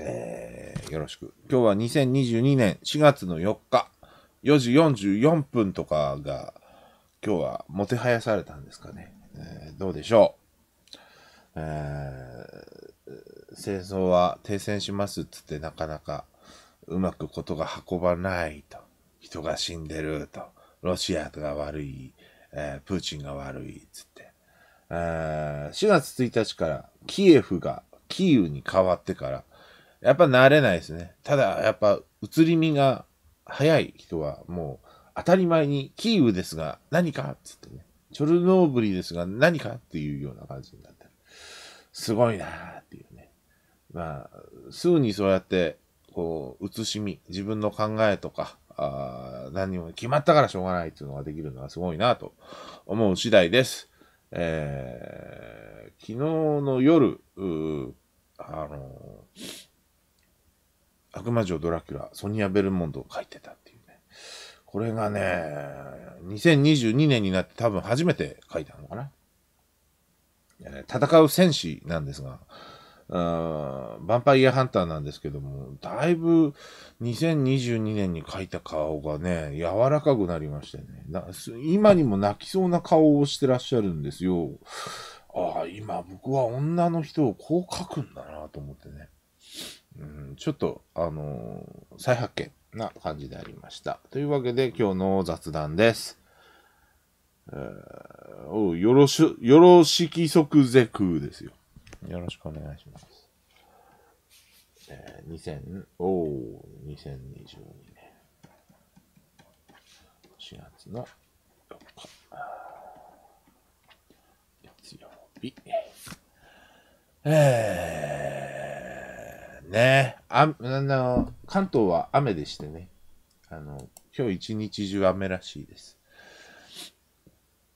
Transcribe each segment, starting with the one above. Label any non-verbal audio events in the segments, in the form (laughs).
えー、よろしく。今日は2022年4月の4日、4時44分とかが、今日はもてはやされたんですかね。えー、どうでしょう。えー、戦争は停戦しますっつってなかなかうまくことが運ばないと。人が死んでると。ロシアが悪い、えー、プーチンが悪いっつって。えー、4月1日からキエフがキーウに変わってから、やっぱ慣れないですね。ただ、やっぱ移り身が早い人はもう当たり前にキーウですが何かっつってね、チョルノーブリですが何かっていうような感じになってる。すごいなーっていうね。まあ、すぐにそうやって、こう、移し身、自分の考えとか、あ何にも決まったからしょうがないっていうのができるのはすごいなと思う次第です。えー、昨日の夜、あのー悪魔城ドラキュラ、ソニア・ベルモンドを書いてたっていうね。これがね、2022年になって多分初めて書いたのかな。戦う戦士なんですが、ヴァンパイアハンターなんですけども、だいぶ2022年に描いた顔がね、柔らかくなりましてね、今にも泣きそうな顔をしてらっしゃるんですよ。ああ、今僕は女の人をこう描くんだなと思ってね。うん、ちょっと、あのー、再発見な感じでありました。というわけで、今日の雑談です。えー、よろし、よろしきそくぜくですよ。よろしくお願いします。えー、2000、おう、2022年。4月の4日。月曜日。えーねああの、関東は雨でしてね。あの、今日一日中雨らしいです。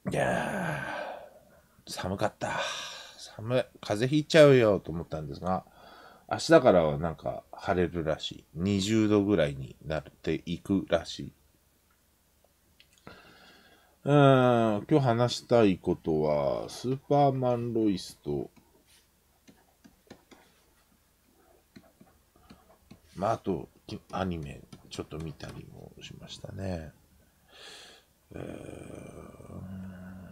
いやー、寒かった。寒い。風邪ひいちゃうよと思ったんですが、明日からはなんか晴れるらしい。20度ぐらいになっていくらしい。うん、今日話したいことは、スーパーマンロイスとまあ、あと、アニメ、ちょっと見たりもしましたね。えー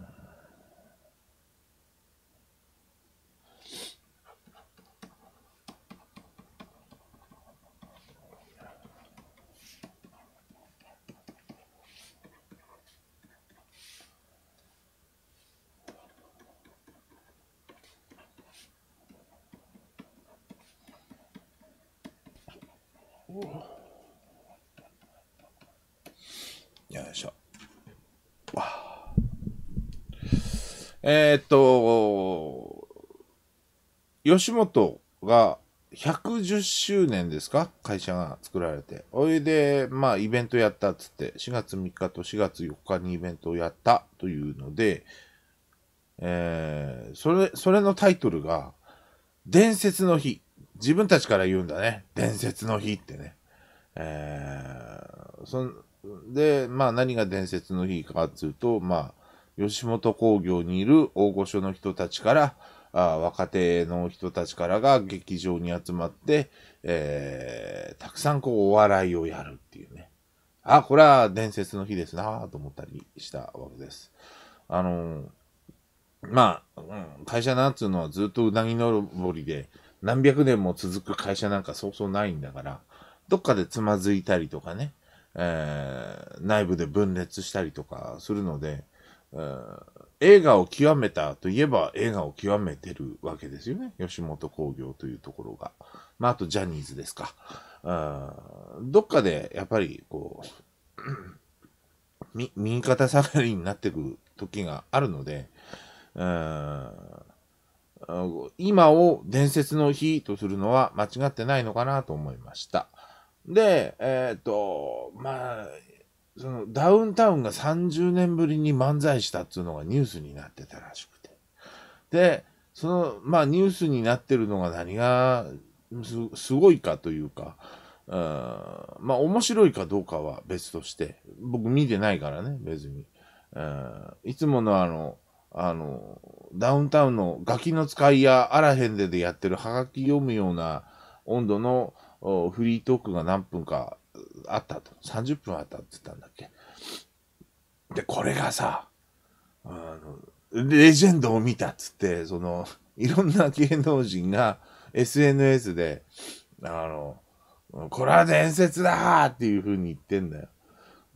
よいしょ。えー、っと、吉本が110周年ですか会社が作られて。おいで、まあ、イベントやったっつって、4月3日と4月4日にイベントをやったというので、えー、それ、それのタイトルが、伝説の日。自分たちから言うんだね。伝説の日ってね。えー、そんで、まあ何が伝説の日かっていうと、まあ、吉本興業にいる大御所の人たちから、あ若手の人たちからが劇場に集まって、えー、たくさんこうお笑いをやるっていうね。あ、これは伝説の日ですなと思ったりしたわけです。あのー、まあ、うん、会社なんつうのはずっとうなぎぼりで、何百年も続く会社なんかそうそうないんだから、どっかでつまずいたりとかね、えー、内部で分裂したりとかするので、えー、映画を極めたといえば映画を極めてるわけですよね。吉本興業というところが。まあ、あとジャニーズですか。どっかでやっぱりこう、右肩下がりになってく時があるので、うん今を伝説の日とするのは間違ってないのかなと思いました。で、えっ、ー、と、まあ、そのダウンタウンが30年ぶりに漫才したっていうのがニュースになってたらしくて。で、その、まあニュースになってるのが何がすごいかというか、うん、まあ面白いかどうかは別として、僕見てないからね、別に。うん、いつものあの、あの、ダウンタウンのガキの使いやあらへんででやってるハガキ読むような温度のフリートークが何分かあったと。30分あったって言ったんだっけ。で、これがさ、あの、レジェンドを見たっつって、その、いろんな芸能人が SNS で、あの、これは伝説だーっていう風に言ってんだよ。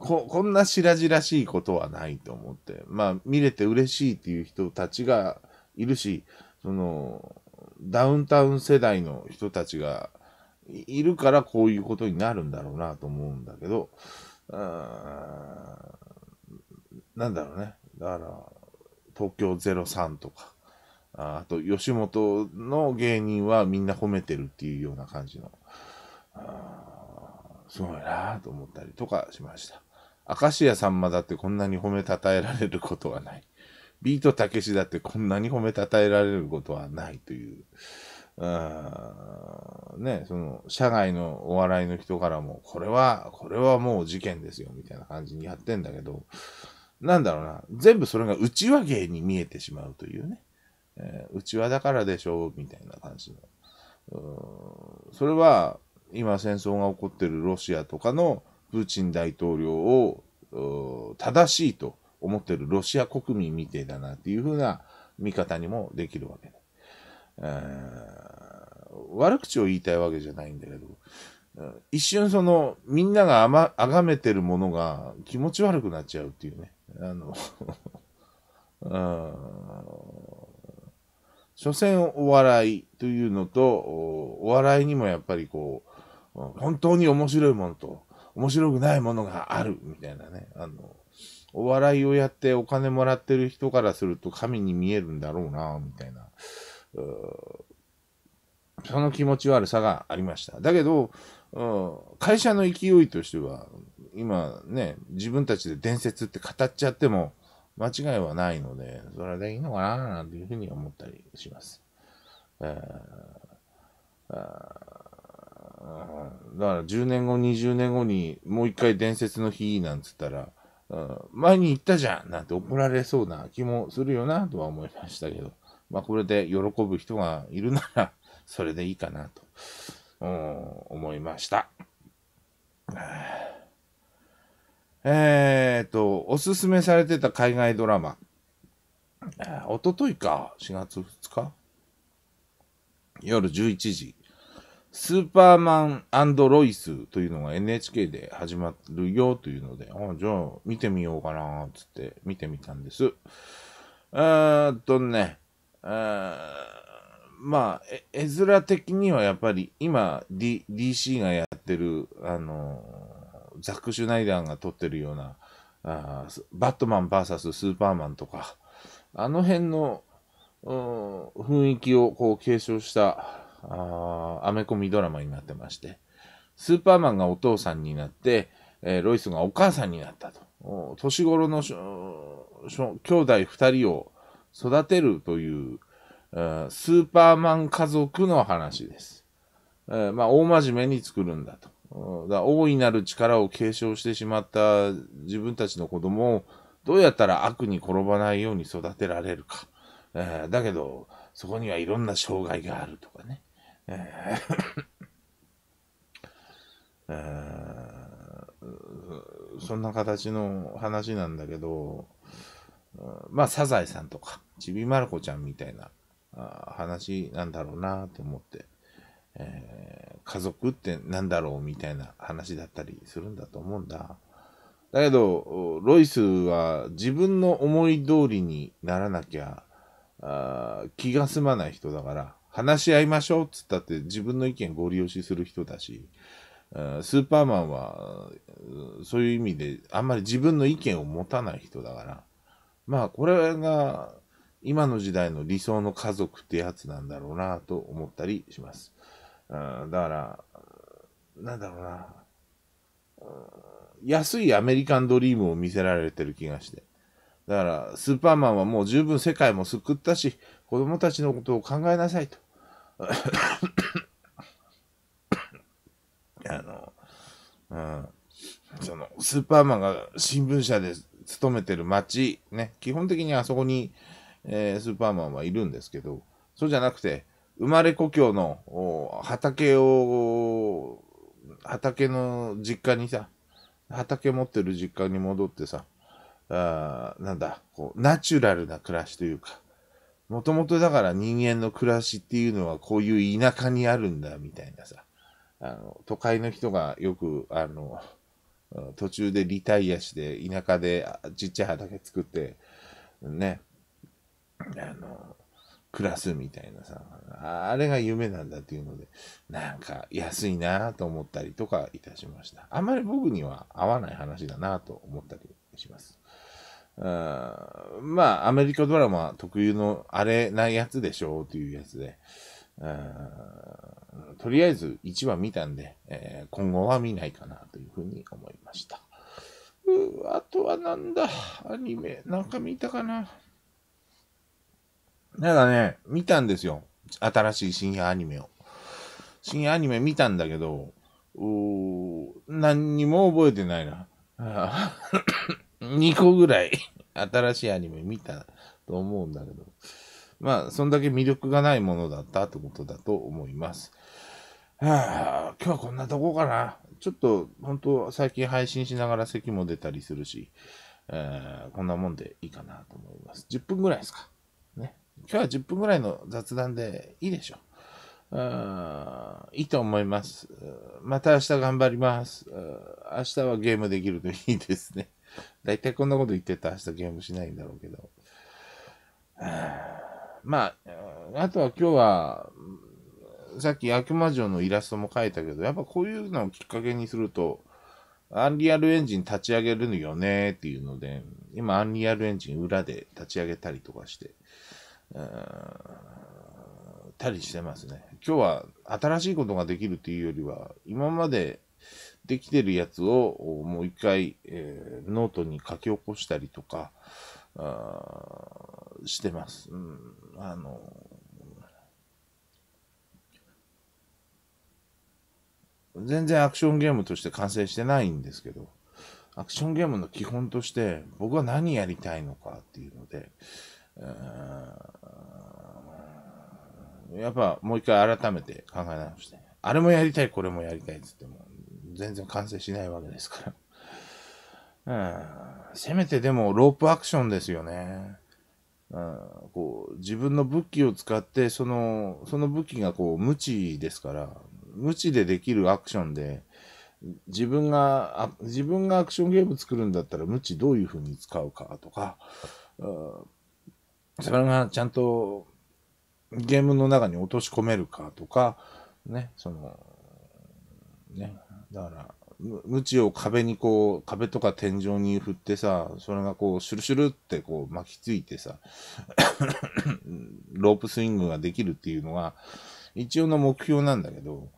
こ、こんな白々しいことはないと思って。まあ、見れて嬉しいっていう人たちがいるし、その、ダウンタウン世代の人たちがいるからこういうことになるんだろうなと思うんだけど、うんなんだろうね。だから、東京03とか、ああと、吉本の芸人はみんな褒めてるっていうような感じの、すごいなと思ったりとかしました。明石家さんまだってこんなに褒めたたえられることはない。ビートたけしだってこんなに褒めたたえられることはないという。うんね、その、社外のお笑いの人からも、これは、これはもう事件ですよ、みたいな感じにやってんだけど、なんだろうな、全部それが内輪芸に見えてしまうというね、えー、内輪だからでしょう、みたいな感じの。それは、今戦争が起こってるロシアとかの、プーチン大統領を正しいと思ってるロシア国民みてえだなっていうふうな見方にもできるわけで、悪口を言いたいわけじゃないんだけど、一瞬そのみんながあ、ま、崇めてるものが気持ち悪くなっちゃうっていうね。あの (laughs) 所詮お笑いというのと、お笑いにもやっぱりこう、本当に面白いものと、面白くないものがある、みたいなね。あの、お笑いをやってお金もらってる人からすると神に見えるんだろうな、みたいな。その気持ち悪さがありました。だけど、うん、会社の勢いとしては、今ね、自分たちで伝説って語っちゃっても間違いはないので、それでいいのかな、なんていうふうに思ったりします。えーだから10年後、20年後にもう一回伝説の日なんつったら、うん、前に行ったじゃんなんて怒られそうな気もするよなとは思いましたけど、まあこれで喜ぶ人がいるなら、(laughs) それでいいかなと、うん、思いました。えー、っと、おすすめされてた海外ドラマ。おとといか、4月2日夜11時。スーパーマンロイスというのが NHK で始まるよというので、あじゃあ見てみようかな、つって見てみたんです。えーっとね、まあ、絵面的にはやっぱり今、D、DC がやってる、あのー、ザック・シュナイダーが撮ってるような、あバットマン VS スーパーマンとか、あの辺の、うん、雰囲気をこう継承したあアメコミドラマになってまして、スーパーマンがお父さんになって、えー、ロイスがお母さんになったと。年頃のしょ兄弟二人を育てるという、えスーパーマン家族の話です。えー、まあ、大真面目に作るんだと。だ大いなる力を継承してしまった自分たちの子供をどうやったら悪に転ばないように育てられるか。えー、だけど、そこにはいろんな障害があるとかね。え (laughs) えそんな形の話なんだけど、まあ、サザエさんとか、ちびまる子ちゃんみたいな話なんだろうなと思って、えー、家族ってなんだろうみたいな話だったりするんだと思うんだ。だけど、ロイスは自分の思い通りにならなきゃ、あ気が済まない人だから、話し合いましょうっつったって自分の意見ご利用しする人だし、スーパーマンは、そういう意味で、あんまり自分の意見を持たない人だから、まあ、これが、今の時代の理想の家族ってやつなんだろうなと思ったりします。だから、なんだろうな、安いアメリカンドリームを見せられてる気がして。だから、スーパーマンはもう十分世界も救ったし、子供たちのことを考えなさいと。あの、うん、その、スーパーマンが新聞社で勤めてる街、ね、基本的にあそこに、えー、スーパーマンはいるんですけど、そうじゃなくて、生まれ故郷の畑を、畑の実家にさ、畑持ってる実家に戻ってさ、あなんだ、こう、ナチュラルな暮らしというか、もともとだから人間の暮らしっていうのはこういう田舎にあるんだ、みたいなさ、あの、都会の人がよく、あの、途中でリタイアして、田舎でちっちゃい畑作って、ね、あの、暮らすみたいなさ、あれが夢なんだっていうので、なんか安いなと思ったりとかいたしました。あんまり僕には合わない話だなと思ったりします。うん、まあ、アメリカドラマ特有のあれないやつでしょうというやつで、うん、とりあえず1話見たんで、えー、今後は見ないかなというふうに思いました。うあとはなんだ、アニメ、なんか見たかな。なんかね、見たんですよ。新しい深夜アニメを。深夜アニメ見たんだけど、お何にも覚えてないな。2個ぐらい新しいアニメ見たと思うんだけど、まあ、そんだけ魅力がないものだったってことだと思います。はあ、今日はこんなとこかな。ちょっと、本当最近配信しながら席も出たりするし、えー、こんなもんでいいかなと思います。10分ぐらいですか。ね。今日は10分ぐらいの雑談でいいでしょう。いいと思います。また明日頑張ります。明日はゲームできるといいですね。大体こんなこと言ってたら明日ゲームしないんだろうけど。まあ、あとは今日は、さっき悪魔城のイラストも描いたけど、やっぱこういうのをきっかけにすると、アンリアルエンジン立ち上げるのよねっていうので、今アンリアルエンジン裏で立ち上げたりとかして、たりしてますね。今日は新しいことができるっていうよりは、今までできてるやつをもう一回、えー、ノートに書き起こしたりとか、してます。うん、あの、全然アクションゲームとして完成してないんですけど、アクションゲームの基本として、僕は何やりたいのかっていうので、やっぱもう一回改めて考え直して、あれもやりたい、これもやりたいっつっても、全然完成しないわけですから。うん、せめてでもロープアクションですよね。うん、こう自分の武器を使ってその、その武器がこう無知ですから、無知でできるアクションで、自分があ、自分がアクションゲーム作るんだったら無知どういう風に使うかとか、うん、それがちゃんとゲームの中に落とし込めるかとか、ね、その、ね、だから、無知を壁にこう、壁とか天井に振ってさ、それがこう、シュルシュルってこう巻きついてさ、(coughs) ロープスイングができるっていうのが、一応の目標なんだけど、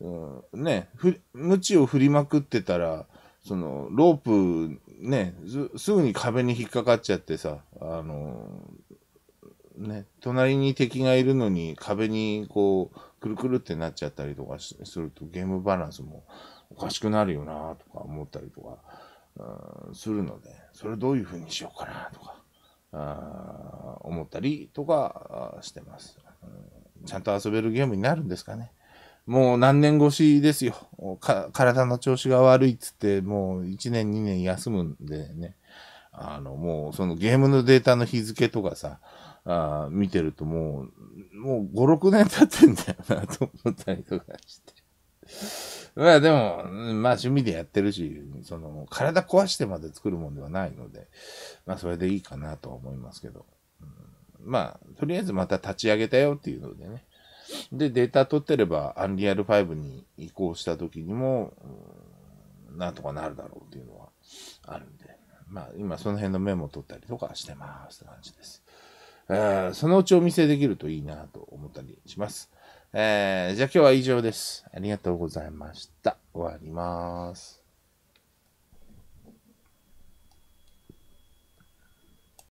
うん、ね、無知を振りまくってたら、その、ロープ、ね、すぐに壁に引っかかっちゃってさ、あの、ね、隣に敵がいるのに壁にこう、くるくるってなっちゃったりとかするとゲームバランスもおかしくなるよなとか思ったりとか、うん、するので、それどういうふうにしようかなとか、あ思ったりとかしてます、うん。ちゃんと遊べるゲームになるんですかね。もう何年越しですよ。体の調子が悪いっつって、もう1年2年休むんでね。あの、もうそのゲームのデータの日付とかさ、あ見てるともう、もう5、6年経ってんだよなと思ったりとかして。まあでも、まあ趣味でやってるし、その、体壊してまで作るもんではないので、まあそれでいいかなとは思いますけど。うん、まあ、とりあえずまた立ち上げたよっていうのでね。で、データ取ってれば、アンリアル5に移行した時にも、うん、なんとかなるだろうっていうのはあるんで。まあ今その辺のメモ取ったりとかしてますって感じです。ー、そのうちお見せできるといいなと思ったりします。えー、じゃあ今日は以上です。ありがとうございました。終わります。